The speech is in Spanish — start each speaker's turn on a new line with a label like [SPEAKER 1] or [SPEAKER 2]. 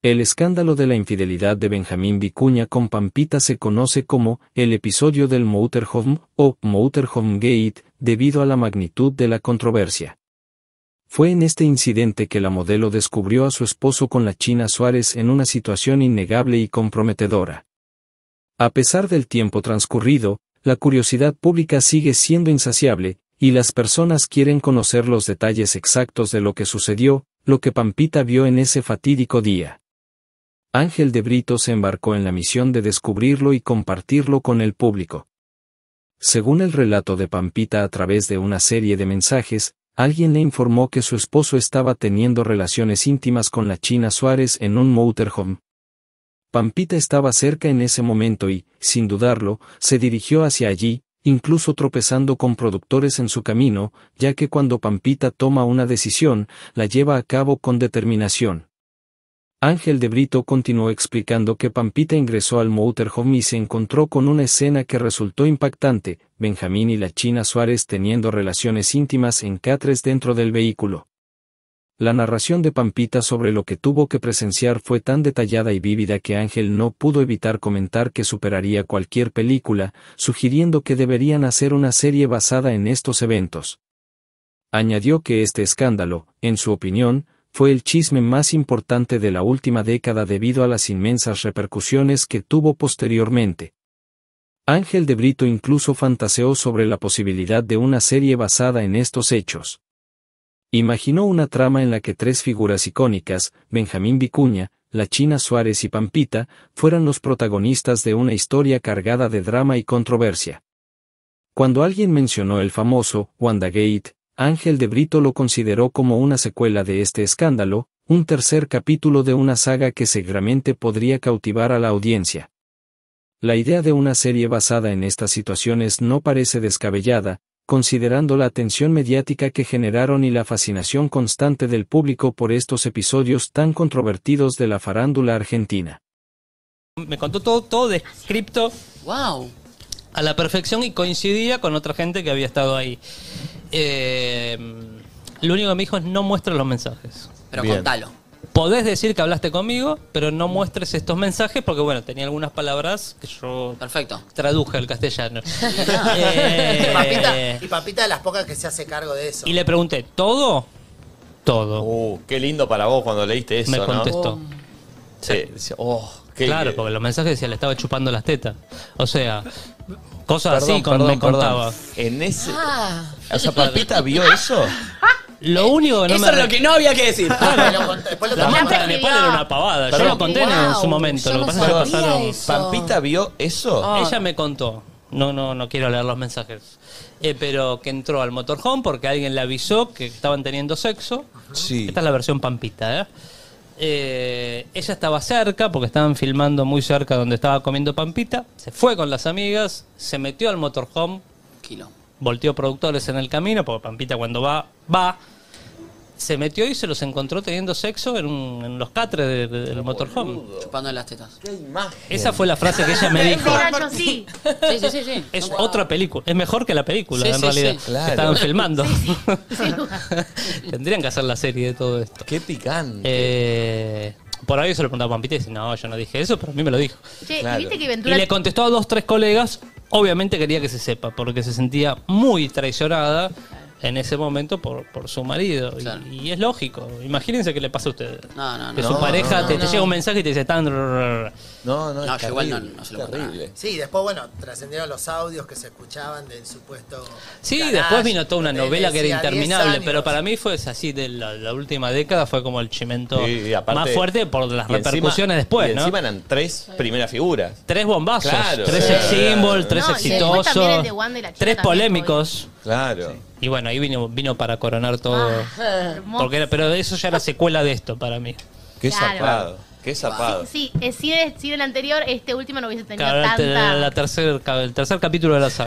[SPEAKER 1] El escándalo de la infidelidad de Benjamín Vicuña con Pampita se conoce como el episodio del Motorhome o Motorhome Gate debido a la magnitud de la controversia. Fue en este incidente que la modelo descubrió a su esposo con la China Suárez en una situación innegable y comprometedora. A pesar del tiempo transcurrido, la curiosidad pública sigue siendo insaciable, y las personas quieren conocer los detalles exactos de lo que sucedió, lo que Pampita vio en ese fatídico día. Ángel de Brito se embarcó en la misión de descubrirlo y compartirlo con el público. Según el relato de Pampita a través de una serie de mensajes, alguien le informó que su esposo estaba teniendo relaciones íntimas con la China Suárez en un motorhome. Pampita estaba cerca en ese momento y, sin dudarlo, se dirigió hacia allí, incluso tropezando con productores en su camino, ya que cuando Pampita toma una decisión, la lleva a cabo con determinación. Ángel de Brito continuó explicando que Pampita ingresó al motorhome y se encontró con una escena que resultó impactante, Benjamín y la China Suárez teniendo relaciones íntimas en Catres dentro del vehículo. La narración de Pampita sobre lo que tuvo que presenciar fue tan detallada y vívida que Ángel no pudo evitar comentar que superaría cualquier película, sugiriendo que deberían hacer una serie basada en estos eventos. Añadió que este escándalo, en su opinión, fue el chisme más importante de la última década debido a las inmensas repercusiones que tuvo posteriormente. Ángel de Brito incluso fantaseó sobre la posibilidad de una serie basada en estos hechos. Imaginó una trama en la que tres figuras icónicas, Benjamín Vicuña, la China Suárez y Pampita, fueran los protagonistas de una historia cargada de drama y controversia. Cuando alguien mencionó el famoso Wandagate, Ángel de Brito lo consideró como una secuela de este escándalo, un tercer capítulo de una saga que seguramente podría cautivar a la audiencia. La idea de una serie basada en estas situaciones no parece descabellada, considerando la atención mediática que generaron y la fascinación constante del público por estos episodios tan controvertidos de la farándula argentina. Me
[SPEAKER 2] contó todo, todo descripto. ¡Wow! A la perfección y coincidía con otra gente que había estado ahí. Eh, lo único que me dijo es no muestres los mensajes. Pero contalo. Podés decir que hablaste conmigo, pero no muestres estos mensajes porque, bueno, tenía algunas palabras que yo Perfecto. traduje al castellano. Eh, y papita, y de las pocas que se hace cargo de eso. y le pregunté, ¿todo? Todo. Uh, qué lindo para vos cuando leíste eso, me ¿no? contestó. Eh, oh, claro, eh". porque los mensajes decían, le estaba chupando las tetas. O sea, cosas así que me contaba. En ese. Ah.
[SPEAKER 1] O sea, Papita vio
[SPEAKER 2] eso. Lo único que no Eso es lo que no había que decir. La manta de era una pavada. Yo lo conté en- su momento. Lo que pasa es ¿Pampita vio eso? Ah. Ella me contó. No, no, no quiero leer los mensajes. Eh, pero que entró al motorhome porque alguien le avisó que estaban teniendo sexo. Sí. Esta es la versión pampita, ¿eh? Eh, ella estaba cerca, porque estaban filmando muy cerca donde estaba comiendo Pampita. Se fue con las amigas, se metió al motorhome. Quilombo. Volteó productores en el camino, porque Pampita cuando va, va se metió y se los encontró teniendo sexo en, los catres de- del motorhome. Chupando las tetas. Qué imagen. Esa fue la frase que ella me dijo. Es otra película, es mejor que la película en realidad. sí. Estaban filmando. Tendrían que hacer la serie de todo esto. Qué picante. Eh, por ahí se lo preguntaba a y no, yo no dije eso, pero a mí me lo dijo. ¿y le contestó a dos, tres colegas. Obviamente quería que se sepa, porque se sentía muy traicionada en ese momento por, por su marido. Y, es lógico. Imagínense que le pasa a usted Que su pareja te, llega un mensaje y te dice tan. No, no, no. Es Sí, después, bueno, trascendieron los audios que se escuchaban del supuesto. Sí, después vino toda una novela que era interminable, pero para mí fue así de la, última década, fue como el chimento más fuerte por las repercusiones después, y ¿no? Encima eran tres primeras figuras. Tres bombazos. tres tres exitosos. Tres polémicos. Claro. Y bueno, ahí vino, vino para coronar todo. Ah, porque pero eso ya era secuela de esto para mí. Qué zapado, qué zapado. Sí,
[SPEAKER 1] eh, si era el, anterior, este último no hubiese tenido Claro, el este,
[SPEAKER 2] tercer- el tercer capítulo de la saga.